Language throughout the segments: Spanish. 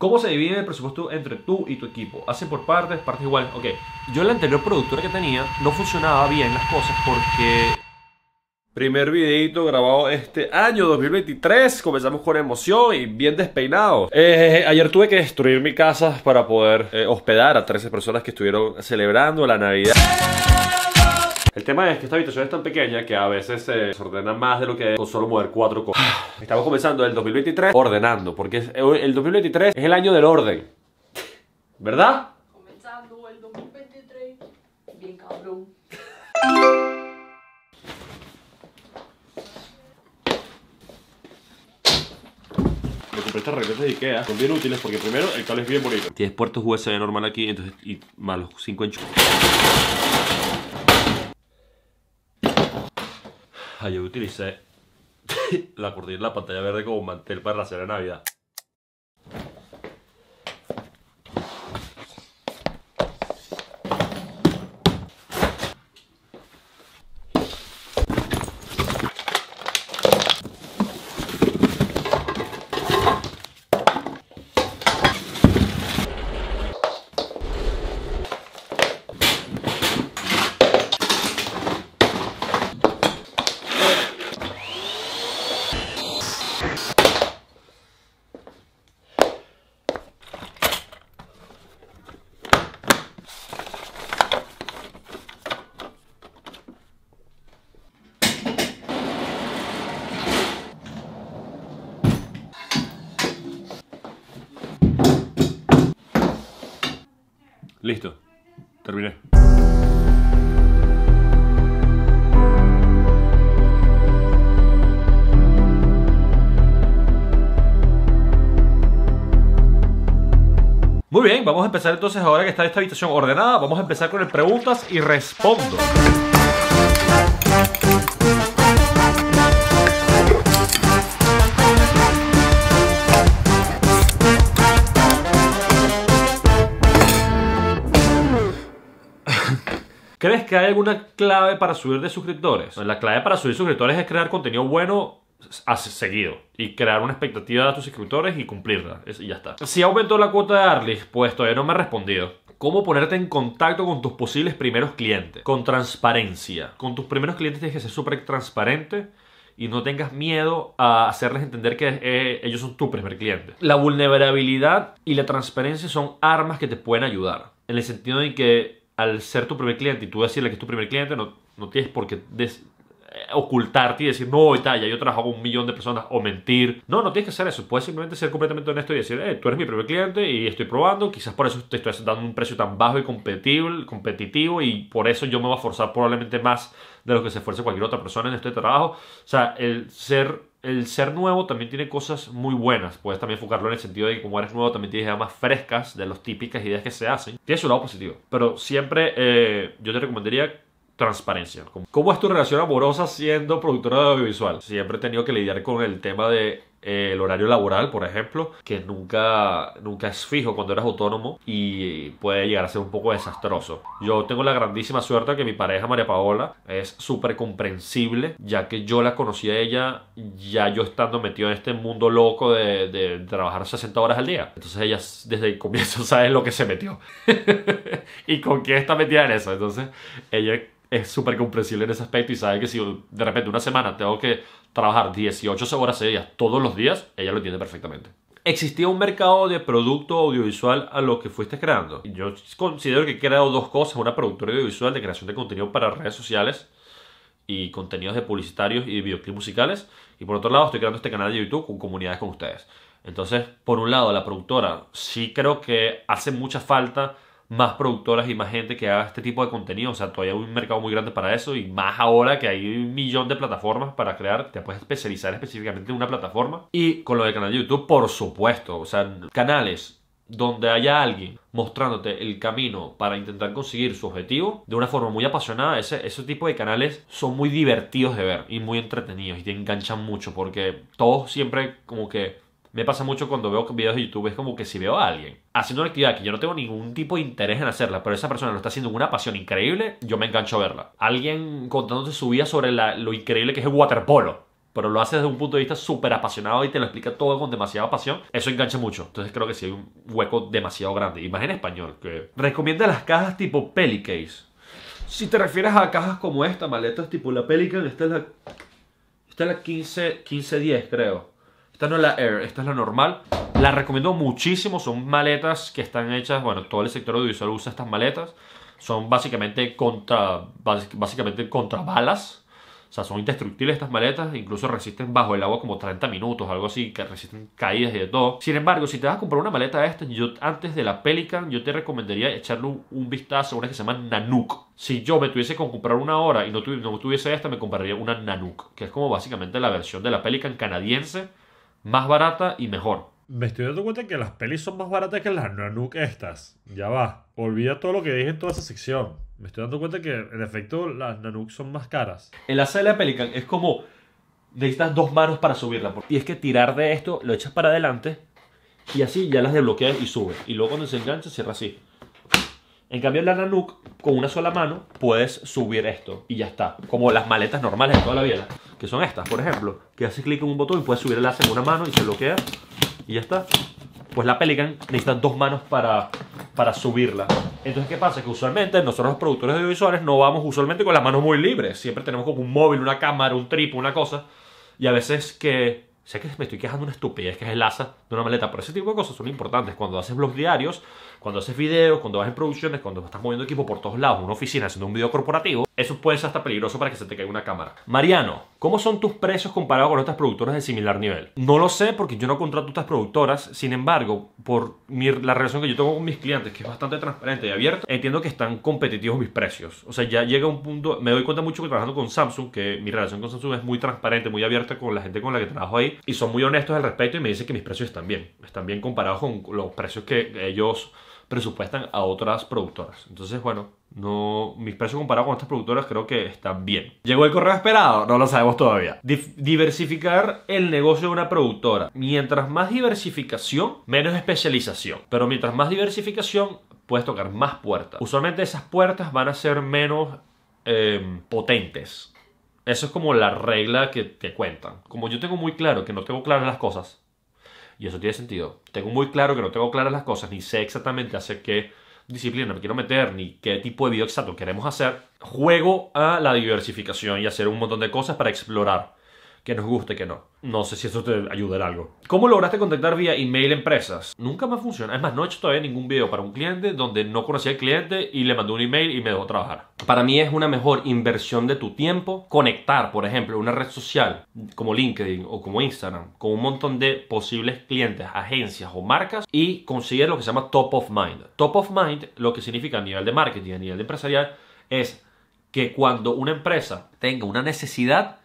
¿Cómo se divide el presupuesto entre tú y tu equipo? ¿Hace por partes, partes iguales? Ok, yo en la anterior productora que tenía no funcionaba bien las cosas porque... Primer videito grabado este año 2023. Comenzamos con emoción y bien despeinado. Eh, ayer tuve que destruir mi casa para poder eh, hospedar a 13 personas que estuvieron celebrando la Navidad. El tema es que esta habitación es tan pequeña que a veces se ordena más de lo que es con solo mover cuatro cosas. Estamos comenzando el 2023 ordenando, porque el 2023 es el año del orden. ¿Verdad? Comenzando el 2023, bien cabrón. Me compré estas regletas de Ikea, son bien útiles porque primero el cable es bien bonito. Tienes puertos USB normal aquí entonces, y más los 5 enchufes. yo utilicé la cortina la pantalla verde como mantel para la cena Navidad. Listo. Terminé. Muy bien, vamos a empezar entonces ahora que está esta habitación ordenada, vamos a empezar con el preguntas y respondo. ¿Crees que hay alguna clave para subir de suscriptores? La clave para subir suscriptores es crear contenido bueno seguido y crear una expectativa de tus suscriptores y cumplirla. y ya está. Si aumentó la cuota de Arlis, pues todavía no me ha respondido. ¿Cómo ponerte en contacto con tus posibles primeros clientes? Con transparencia. Con tus primeros clientes tienes que ser súper transparente y no tengas miedo a hacerles entender que eh, ellos son tu primer cliente. La vulnerabilidad y la transparencia son armas que te pueden ayudar. En el sentido de que al ser tu primer cliente y tú decirle que es tu primer cliente, no, no tienes por qué eh, ocultarte y decir, no, y tal, ya yo trabajo con un millón de personas o mentir. No, no tienes que hacer eso. Puedes simplemente ser completamente honesto y decir, eh, tú eres mi primer cliente y estoy probando. Quizás por eso te estoy dando un precio tan bajo y competitivo, competitivo y por eso yo me voy a forzar probablemente más de lo que se esfuerce cualquier otra persona en este trabajo. O sea, el ser el ser nuevo también tiene cosas muy buenas. Puedes también enfocarlo en el sentido de que como eres nuevo también tienes ideas más frescas de las típicas ideas que se hacen. Tienes su lado positivo. Pero siempre eh, yo te recomendaría transparencia. ¿Cómo es tu relación amorosa siendo productora de audiovisual? Siempre he tenido que lidiar con el tema de el horario laboral, por ejemplo, que nunca, nunca es fijo cuando eres autónomo y puede llegar a ser un poco desastroso. Yo tengo la grandísima suerte de que mi pareja María Paola es súper comprensible, ya que yo la conocí a ella ya yo estando metido en este mundo loco de, de trabajar 60 horas al día. Entonces ella desde el comienzo sabe lo que se metió y con qué está metida en eso. Entonces ella es súper comprensible en ese aspecto y sabe que si de repente una semana tengo que trabajar 18 horas seguidas todos los días, ella lo entiende perfectamente. ¿Existía un mercado de producto audiovisual a lo que fuiste creando? Yo considero que he creado dos cosas, una productora audiovisual de creación de contenido para redes sociales y contenidos de publicitarios y videoclips musicales. Y por otro lado, estoy creando este canal de YouTube con comunidades con ustedes. Entonces, por un lado, la productora sí creo que hace mucha falta más productoras y más gente que haga este tipo de contenido. O sea, todavía hay un mercado muy grande para eso y más ahora que hay un millón de plataformas para crear, te puedes especializar específicamente en una plataforma. Y con lo del canal de YouTube, por supuesto, o sea, canales donde haya alguien mostrándote el camino para intentar conseguir su objetivo de una forma muy apasionada, ese, ese tipo de canales son muy divertidos de ver y muy entretenidos y te enganchan mucho porque todos siempre como que me pasa mucho cuando veo videos de YouTube, es como que si veo a alguien haciendo una actividad que yo no tengo ningún tipo de interés en hacerla, pero esa persona lo está haciendo con una pasión increíble, yo me engancho a verla. Alguien contándote su vida sobre lo increíble que es el waterpolo pero lo hace desde un punto de vista súper apasionado y te lo explica todo con demasiada pasión, eso engancha mucho. Entonces creo que sí hay un hueco demasiado grande. Y español, que recomienda las cajas tipo Pelicase. Si te refieres a cajas como esta, maletas tipo la Pelican, esta es la, esta la 15, 1510, creo. Esta no es la Air, esta es la normal. La recomiendo muchísimo. Son maletas que están hechas, bueno, todo el sector audiovisual usa estas maletas. Son básicamente contra, básicamente contra balas. O sea, son indestructibles estas maletas, incluso resisten bajo el agua como 30 minutos, algo así, que resisten caídas y de todo. Sin embargo, si te vas a comprar una maleta de estas, yo antes de la Pelican, yo te recomendaría echarle un, vistazo a una que se llama Nanook. Si yo me tuviese que comprar una hora y no, tuviese, no tuviese esta, me compraría una Nanook, que es como básicamente la versión de la Pelican canadiense más barata y mejor. Me estoy dando cuenta que las pelis son más baratas que las Nanook estas. Ya va. Olvida todo lo que dije en toda esa sección. Me estoy dando cuenta que, en efecto, las Nanook son más caras. En El sala de la Pelican es como... Necesitas dos manos para subirla. Y es que tirar de esto, lo echas para adelante y así ya las desbloqueas y subes Y luego cuando se engancha, cierra así. En cambio, la Nanook, con una sola mano, puedes subir esto y ya está. Como las maletas normales de toda la vida, que son estas, por ejemplo. Que haces clic en un botón y puedes subir el en una mano y se bloquea y ya está. Pues la Pelican necesita dos manos para, para subirla. Entonces, ¿qué pasa? Que usualmente nosotros los productores de audiovisuales no vamos usualmente con las manos muy libres. Siempre tenemos como un móvil, una cámara, un trip, una cosa. Y a veces que Sé que me estoy quejando de una estupidez que es el asa de una maleta, pero ese tipo de cosas son importantes. Cuando haces blogs diarios, cuando haces videos, cuando vas en producciones, cuando estás moviendo equipo por todos lados, una oficina haciendo un video corporativo, eso puede ser hasta peligroso para que se te caiga una cámara. Mariano, ¿cómo son tus precios comparados con otras productoras de similar nivel? No lo sé porque yo no contrato otras productoras. Sin embargo, por la relación que yo tengo con mis clientes, que es bastante transparente y abierta, entiendo que están competitivos mis precios. O sea, ya llega un punto, me doy cuenta mucho que trabajando con Samsung, que mi relación con Samsung es muy transparente, muy abierta con la gente con la que trabajo ahí. Y son muy honestos al respecto y me dicen que mis precios están bien. Están bien comparados con los precios que ellos presupuestan a otras productoras. Entonces, bueno, no, mis precios comparados con estas productoras creo que están bien. ¿Llegó el correo esperado? No lo sabemos todavía. diversificar el negocio de una productora. Mientras más diversificación, menos especialización. Pero mientras más diversificación, puedes tocar más puertas. Usualmente esas puertas van a ser menos em, potentes. Eso es como la regla que te cuentan. Como yo tengo muy claro que no tengo claras las cosas, y eso tiene sentido. Tengo muy claro que no tengo claras las cosas, ni sé exactamente hacer qué disciplina me quiero meter, ni qué tipo de video exacto queremos hacer. Juego a la diversificación y hacer un montón de cosas para explorar que nos guste que no. No sé si eso te ayudará algo. ¿Cómo lograste contactar vía email empresas? Nunca más funciona. Es más, no he hecho todavía ningún video para un cliente donde no conocía al cliente y le mandé un email y me dejó trabajar. Para mí es una mejor inversión de tu tiempo conectar, por ejemplo, una red social como LinkedIn o como Instagram con un montón de posibles clientes, agencias o marcas y conseguir lo que se llama top of mind. Top of mind, lo que significa a nivel de marketing, a nivel de empresarial, es que cuando una empresa tenga una necesidad,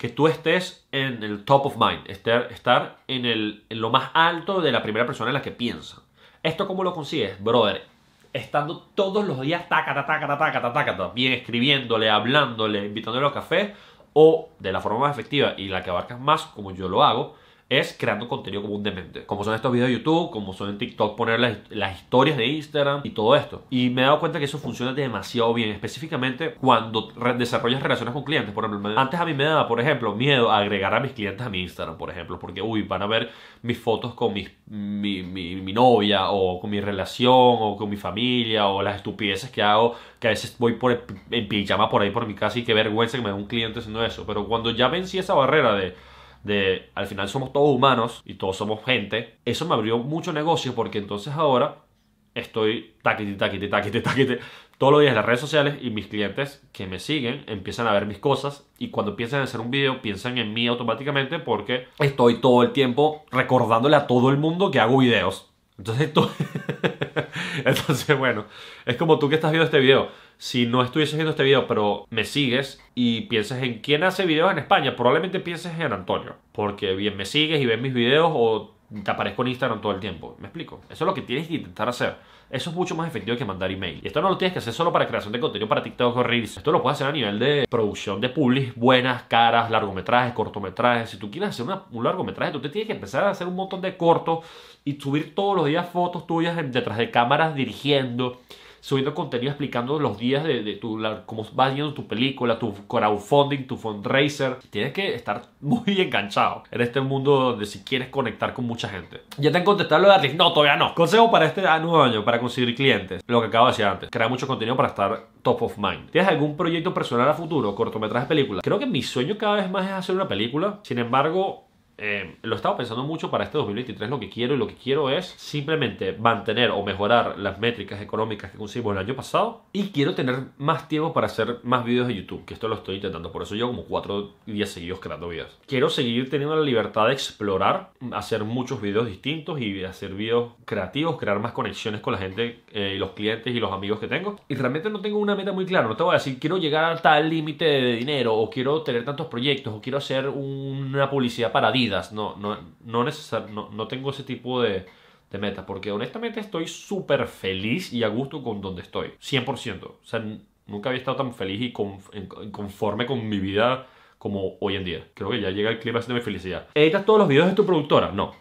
que tú estés en el top of mind, estar, estar en, el, lo más alto de la primera persona en la que piensan. ¿Esto cómo lo consigues, brother? Estando todos los días taca, taca, taca, taca, ta taca, bien escribiéndole, hablándole, invitándole a café o de la forma más efectiva y la que abarcas más, como yo lo hago, es creando contenido común de demente. Como son estos videos de YouTube, como son en TikTok, poner las, historias de Instagram y todo esto. Y me he dado cuenta que eso funciona demasiado bien, específicamente cuando desarrollas relaciones con clientes. Por ejemplo, antes a mí me daba, por ejemplo, miedo a agregar a mis clientes a mi Instagram, por ejemplo, porque, uy, van a ver mis fotos con mi, novia o con mi relación o con mi familia o las estupideces que hago, que a veces voy por en pijama por ahí por mi casa y qué vergüenza que me da un cliente haciendo eso. Pero cuando ya vencí esa barrera de de al final somos todos humanos y todos somos gente, eso me abrió mucho negocio porque entonces ahora estoy taquiti, taquiti, taquiti, taquiti, todos los días en las redes sociales y mis clientes que me siguen empiezan a ver mis cosas y cuando piensan en hacer un video piensan en mí automáticamente porque estoy todo el tiempo recordándole a todo el mundo que hago videos. Entonces, entonces bueno, es como tú que estás viendo este video si no estuvieses viendo este video, pero me sigues y piensas en quién hace videos en España, probablemente pienses en Antonio. Porque bien me sigues y ves mis videos o te aparezco en Instagram todo el tiempo. ¿Me explico? Eso es lo que tienes que intentar hacer. Eso es mucho más efectivo que mandar email. Y esto no lo tienes que hacer solo para creación de contenido para TikTok o Reels. Esto lo puedes hacer a nivel de producción de public buenas, caras, largometrajes, cortometrajes. Si tú quieres hacer un largometraje, tú te tienes que empezar a hacer un montón de cortos y subir todos los días fotos tuyas detrás de cámaras dirigiendo subiendo contenido explicando los días de, tu, cómo vas yendo tu película, tu crowdfunding, tu fundraiser. Tienes que estar muy enganchado en este mundo donde si quieres conectar con mucha gente. ¿Ya te han contestado lo de No, todavía no. Consejo para este nuevo año, para conseguir clientes. Lo que acabo de decir antes, crear mucho contenido para estar top of mind. ¿Tienes algún proyecto personal a futuro, Cortometraje, película? Creo que mi sueño cada vez más es hacer una película. Sin embargo, eh, lo estaba estado pensando mucho para este 2023, lo que quiero y lo que quiero es simplemente mantener o mejorar las métricas económicas que conseguimos el año pasado y quiero tener más tiempo para hacer más vídeos de YouTube, que esto lo estoy intentando, por eso llevo como cuatro días seguidos creando vídeos Quiero seguir teniendo la libertad de explorar, hacer muchos vídeos distintos y hacer vídeos creativos, crear más conexiones con la gente eh, y los clientes y los amigos que tengo. Y realmente no tengo una meta muy clara, no te voy a decir quiero llegar a tal límite de dinero o quiero tener tantos proyectos o quiero hacer una publicidad para Adidas no, no, no, no, tengo ese tipo de, de meta, porque honestamente estoy súper feliz y a gusto con donde estoy, 100%. O sea, nunca había estado tan feliz y conforme con mi vida como hoy en día. Creo que ya llega el clima de mi felicidad. ¿Editas todos los videos de tu productora? No.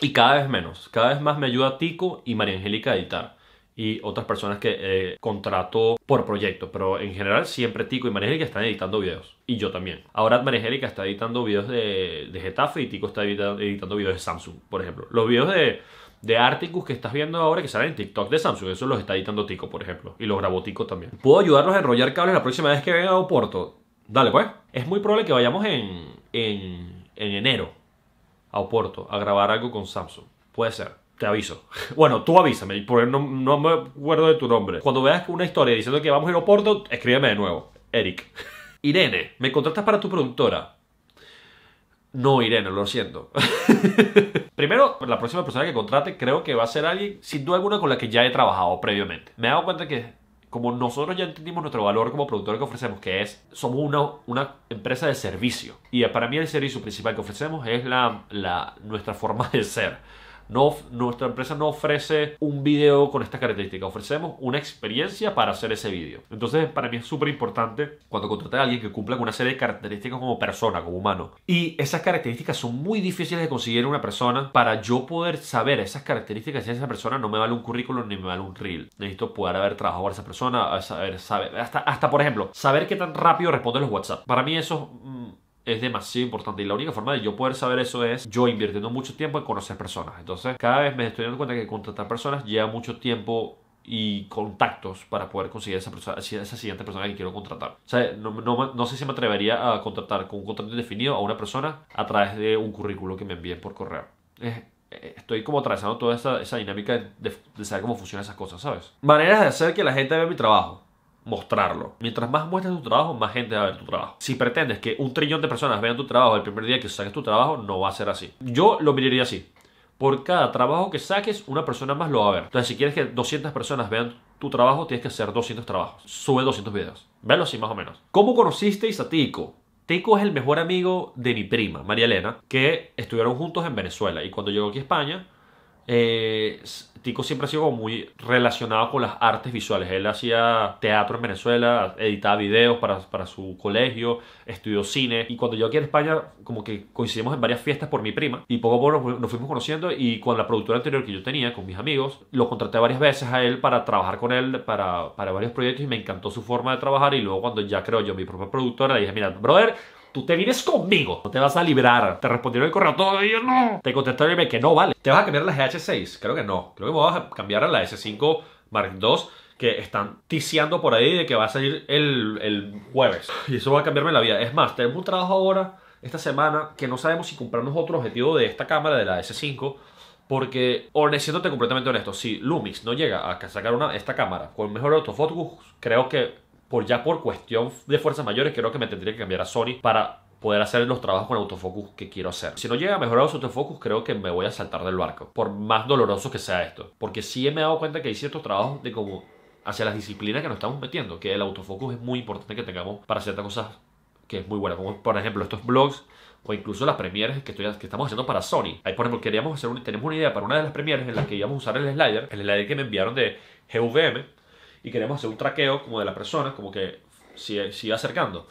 Y cada vez menos. Cada vez más me ayuda Tico y María Angélica a editar y otras personas que eh, contrato por proyecto, pero en general siempre Tico y María están editando videos. Y yo también. Ahora María está editando videos de, de, Getafe y Tico está editando, videos de Samsung, por ejemplo. Los videos de, de Articus que estás viendo ahora que salen en TikTok de Samsung. Eso los está editando Tico, por ejemplo. Y los grabó Tico también. ¿Puedo ayudarlos a enrollar cables la próxima vez que venga a Oporto? Dale, pues. Es muy probable que vayamos en, en, en enero a Oporto a grabar algo con Samsung. Puede ser te aviso. Bueno, tú avísame, porque no, no me acuerdo de tu nombre. Cuando veas una historia diciendo que vamos a aeropuerto, escríbeme de nuevo. Eric. Irene, ¿me contratas para tu productora? No, Irene, lo siento. Primero, la próxima persona que contrate creo que va a ser alguien, sin duda alguna, con la que ya he trabajado previamente. Me he dado cuenta que como nosotros ya entendimos nuestro valor como productora que ofrecemos, que es, somos una, una empresa de servicio. Y para mí el servicio principal que ofrecemos es la, la, nuestra forma de ser no, nuestra empresa no ofrece un video con esta característica, ofrecemos una experiencia para hacer ese video. Entonces, para mí es súper importante cuando contratas a alguien que cumpla con una serie de características como persona, como humano. Y esas características son muy difíciles de conseguir en una persona. Para yo poder saber esas características Si esa persona, no me vale un currículum ni me vale un reel. Necesito poder haber trabajado con esa persona, saber, saber, hasta, hasta por ejemplo, saber qué tan rápido responde los WhatsApp. Para mí eso mm, es demasiado importante. Y la única forma de yo poder saber eso es yo invirtiendo mucho tiempo en conocer personas. Entonces, cada vez me estoy dando cuenta que contratar personas lleva mucho tiempo y contactos para poder conseguir esa, persona, esa siguiente persona que quiero contratar. O sea, no, no, no, sé si me atrevería a contratar con un contrato indefinido a una persona a través de un currículo que me envíen por correo. Eh, estoy como atravesando toda esa, esa dinámica de, de saber cómo funcionan esas cosas, ¿sabes? Maneras de hacer que la gente vea mi trabajo mostrarlo. Mientras más muestres tu trabajo, más gente va a ver tu trabajo. Si pretendes que un trillón de personas vean tu trabajo el primer día que saques tu trabajo, no va a ser así. Yo lo miraría así. Por cada trabajo que saques, una persona más lo va a ver. Entonces, si quieres que 200 personas vean tu trabajo, tienes que hacer 200 trabajos. Sube 200 videos. Venlo así más o menos. ¿Cómo conocisteis a Tico? Tico es el mejor amigo de mi prima, María Elena, que estuvieron juntos en Venezuela. Y cuando llegó aquí a España, eh, Tico siempre ha sido muy relacionado con las artes visuales. Él hacía teatro en Venezuela, editaba videos para, su colegio, estudió cine. Y cuando yo aquí en España, como que coincidimos en varias fiestas por mi prima. Y poco a poco nos, fuimos conociendo. Y con la productora anterior que yo tenía, con mis amigos, lo contraté varias veces a él para trabajar con él para, para varios proyectos. Y me encantó su forma de trabajar. Y luego, cuando ya creo yo mi propia productora, le dije: Mira, brother, Tú te vienes conmigo. No te vas a librar. Te respondieron el correo. Todavía no. Te contestaron que no vale. ¿Te vas a cambiar la GH6? Creo que no. Creo que me vas a cambiar a la S5 Mark II que están ticiando por ahí de que va a salir el, jueves. Y eso va a cambiarme la vida. Es más, tenemos un trabajo ahora, esta semana, que no sabemos si comprarnos otro objetivo de esta cámara, de la S5. Porque, siéndote completamente honesto, si Lumix no llega a sacar una, esta cámara con mejor autofocus, creo que por ya por cuestión de fuerzas mayores, creo que me tendría que cambiar a Sony para poder hacer los trabajos con autofocus que quiero hacer. Si no llega a mejorar los autofocus, creo que me voy a saltar del barco, por más doloroso que sea esto. Porque sí me he dado cuenta que hay ciertos trabajos de como hacia las disciplinas que nos estamos metiendo, que el autofocus es muy importante que tengamos para ciertas cosas que es muy buena, como por ejemplo estos blogs o incluso las premieres que, que estamos haciendo para Sony. Ahí, por ejemplo, queríamos hacer un, tenemos una idea para una de las premieres en las que íbamos a usar el slider, el slider que me enviaron de GVM, y queremos hacer un traqueo como de la persona, como que sigue, va acercando.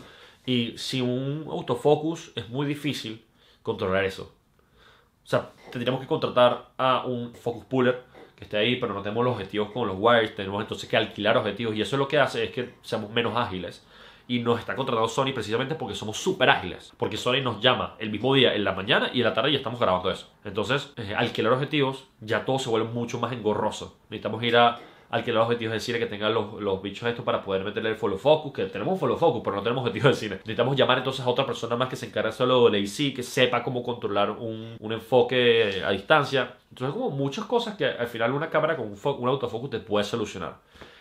Y si un autofocus es muy difícil controlar eso. O sea, tendríamos que contratar a un focus puller que esté ahí, pero no tenemos los objetivos con los wires, tenemos entonces que alquilar objetivos y eso lo que hace es que seamos menos ágiles. Y nos está contratando Sony precisamente porque somos súper ágiles. Porque Sony nos llama el mismo día, en la mañana y en la tarde ya estamos grabando eso. Entonces, eh, alquilar objetivos, ya todo se vuelve mucho más engorroso. Necesitamos ir a al que los objetivos de cine que tengan los, bichos estos para poder meterle el follow focus, que tenemos un follow focus, pero no tenemos objetivos de cine. Necesitamos llamar entonces a otra persona más que se encargue solo de AC, que sepa cómo controlar un, un enfoque a distancia. Entonces, como muchas cosas que al final una cámara con un, un autofocus te puede solucionar.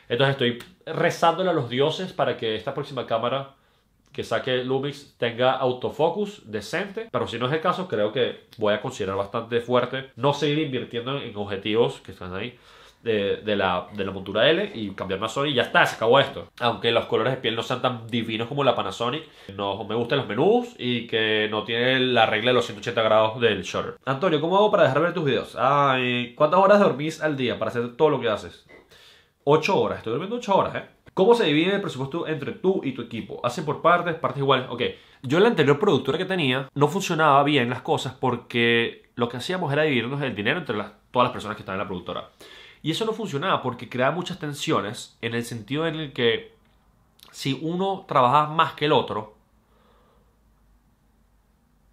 Entonces, estoy rezándole a los dioses para que esta próxima cámara que saque Lumix tenga autofocus decente, pero si no es el caso, creo que voy a considerar bastante fuerte no seguir invirtiendo en objetivos que están ahí, de, la, de la montura L y cambiarme a Sony y ya está, se acabó esto. Aunque los colores de piel no sean tan divinos como la Panasonic, no me gustan los menús y que no tiene la regla de los 180 grados del shutter. Antonio, ¿cómo hago para dejar ver tus videos? ¿cuántas horas dormís al día para hacer todo lo que haces? 8 horas, estoy durmiendo 8 horas, ¿eh? ¿Cómo se divide el presupuesto entre tú y tu equipo? ¿Hace por partes, partes iguales? Ok, yo en la anterior productora que tenía no funcionaba bien las cosas porque lo que hacíamos era dividirnos el dinero entre todas las personas que estaban en la productora. Y eso no funcionaba porque creaba muchas tensiones en el sentido en el que si uno trabajaba más que el otro,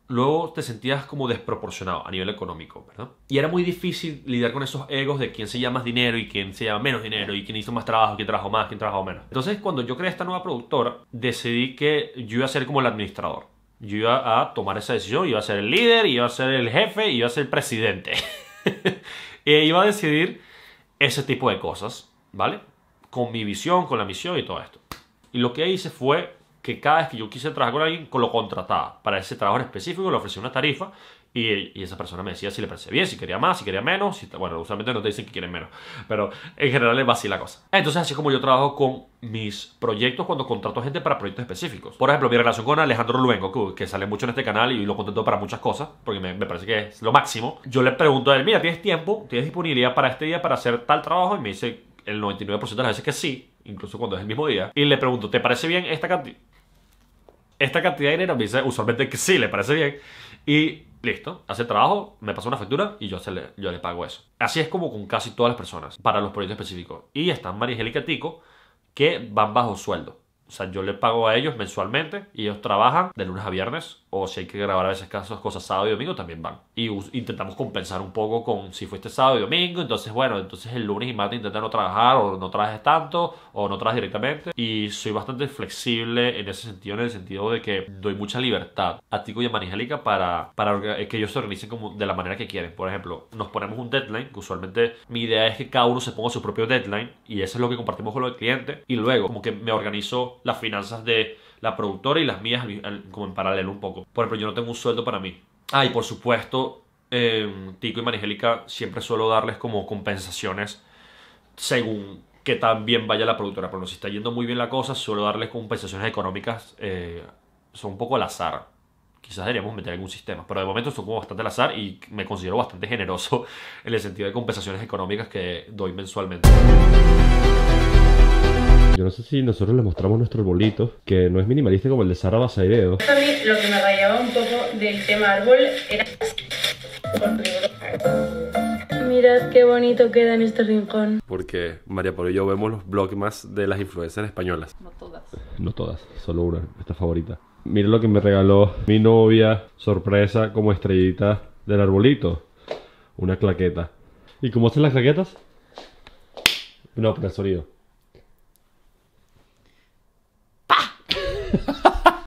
luego te sentías como desproporcionado a nivel económico, ¿verdad? Y era muy difícil lidiar con esos egos de quién se llama más dinero y quién se llama menos dinero y quién hizo más trabajo, quién trabajó más, quién trabajó menos. Entonces, cuando yo creé esta nueva productora, decidí que yo iba a ser como el administrador. Yo iba a tomar esa decisión, iba a ser el líder, iba a ser el jefe, iba a ser el presidente. y e iba a decidir ese tipo de cosas, ¿vale? Con mi visión, con la misión y todo esto. Y lo que hice fue que cada vez que yo quise trabajar con alguien, lo contrataba. Para ese trabajo específico le ofrecía una tarifa y, esa persona me decía si le parecía bien, si quería más, si quería menos. bueno, usualmente no te dicen que quieren menos, pero en general es así la cosa. Entonces, así como yo trabajo con mis proyectos cuando contrato gente para proyectos específicos. Por ejemplo, mi relación con Alejandro Luengo, que, sale mucho en este canal y lo contento para muchas cosas, porque me, parece que es lo máximo. Yo le pregunto a él, mira, ¿tienes tiempo? ¿Tienes disponibilidad para este día para hacer tal trabajo? Y me dice el 99% de las veces que sí, incluso cuando es el mismo día. Y le pregunto, ¿te parece bien esta cantidad? Esta cantidad de dinero me dice usualmente que sí, le parece bien. Y Listo, hace trabajo, me pasa una factura y yo, se le, yo le pago eso. Así es como con casi todas las personas, para los proyectos específicos. Y están y Tico, que van bajo sueldo. O sea, yo le pago a ellos mensualmente y ellos trabajan de lunes a viernes o si hay que grabar a veces casos, cosas sábado y domingo también van. Y intentamos compensar un poco con si fuiste sábado y domingo, entonces bueno, entonces el lunes y martes intenta no trabajar o no trabajes tanto o no trabajes directamente. Y soy bastante flexible en ese sentido, en el sentido de que doy mucha libertad a Tico y a Manijalica para, para que ellos se organicen como de la manera que quieren. Por ejemplo, nos ponemos un deadline, que usualmente mi idea es que cada uno se ponga su propio deadline y eso es lo que compartimos con los clientes. Y luego como que me organizo las finanzas de la productora y las mías como en paralelo un poco. Por ejemplo, yo no tengo un sueldo para mí. Ah, y por supuesto, em, Tico y Manigélica siempre suelo darles como compensaciones según que también vaya la productora. Pero si está yendo muy bien la cosa, suelo darles compensaciones económicas. Eh, son un poco al azar. Quizás deberíamos meter algún sistema. Pero de momento son como bastante al azar y me considero bastante generoso en el sentido de compensaciones económicas que doy mensualmente si nosotros les mostramos nuestro arbolito, que no es minimalista como el de Sara Basaideo. A mí lo que me rayaba un poco del tema árbol era... Mirad qué bonito queda en este rincón. Porque María por y yo vemos los blogs de las influencers españolas. No todas. No todas, solo una, esta favorita. Mira lo que me regaló mi novia, sorpresa, como estrellita del arbolito. Una claqueta. ¿Y cómo hacen las claquetas? No, por el sonido.